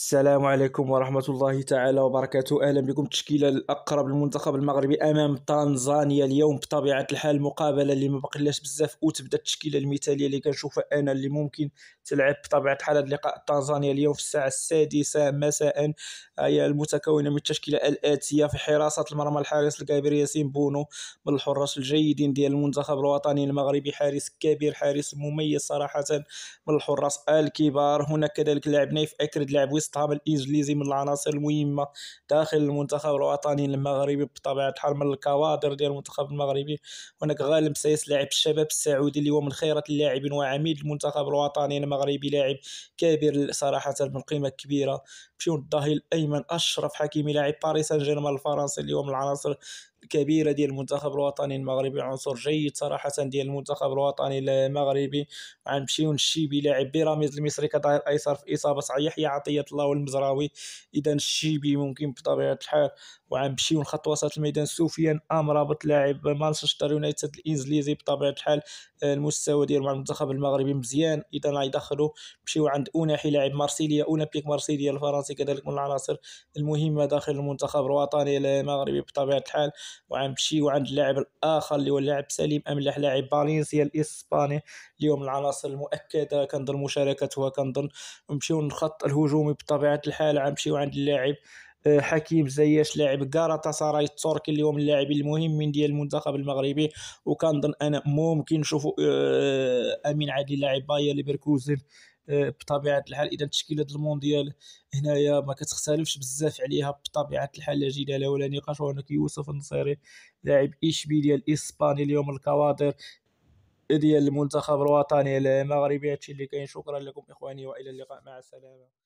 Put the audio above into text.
السلام عليكم ورحمة الله تعالى وبركاته أهلا بكم تشكيلة الأقرب للمنتخب المغربي أمام تنزانيا اليوم بطبيعة الحال مقابلة اللي ما بقلاش بزاف وتبدا التشكيلة المثالية اللي كنشوفها أنا اللي ممكن تلعب بطبيعة الحال هذا اللقاء تنزانيا اليوم في الساعة السادسة مساء هي المتكونة من التشكيلة الآتية في حراسة المرمى الحارس الكبير ياسين بونو من الحراس الجيدين ديال المنتخب الوطني المغربي حارس كبير حارس مميز صراحة من الحراس الكبار هناك كذلك لاعب نايف أكرد لاعب الاستقطاب الانجليزي من العناصر المهمه داخل المنتخب الوطني المغربي بطبيعه الحال من الكوادر ديال المنتخب المغربي هناك غالب لاعب الشباب السعودي اللي هو من خيره اللاعبين وعميد المنتخب الوطني المغربي لاعب كبير صراحه من قيمه كبيره مشيو الظهير الايمن اشرف حكيمي لاعب باريس سان جيرمان الفرنسي اللي هو من العناصر كبيره ديال المنتخب الوطني المغربي عنصر جيد صراحه ديال المنتخب الوطني المغربي غنمشيو نشيبي بلاعب بيراميدز المصري كظهير ايسر في اصابه يحيى عطيه الله والمزراوي اذا الشيبي ممكن بطبيعه الحال وعنمشيو لخط وسط الميدان سفيان ام رابط لاعب مانشستر يونايتد الانجليزي بطبيعه الحال آه، المستوى ديالو مع المنتخب المغربي مزيان اذا غيدخلو مشيو عند اوناحي لاعب مارسيليا اولمبيك مارسيليا الفرنسي كذلك من العناصر المهمه داخل المنتخب الوطني المغربي بطبيعه الحال وعنمشيو عند اللاعب الاخر اللي هو اللاعب سليم املاح لاعب فالنسيا الاسباني اليوم العناصر المؤكده كنظن مشاركتها كنظن نمشيو للخط الهجومي بطبيعه الحال غنمشيو عند اللاعب آه، حكيم زياش لاعب غالاتاساراي التركي اليوم اللاعب المهمين ديال المنتخب المغربي وكنظن انا ممكن نشوفوا آه، امين عادل لاعب باير ليفركوزن آه، بطبيعه الحال اذا تشكيله المونديال هنايا ما كتختلفش بزاف عليها بطبيعه الحال لا جدال ولا نقاش وهناك يوسف النصيري لاعب اشبيليا الاسباني اليوم الكوادر ديال المنتخب الوطني المغربي هادشي اللي كاين شكرا لكم اخواني والى اللقاء مع السلامه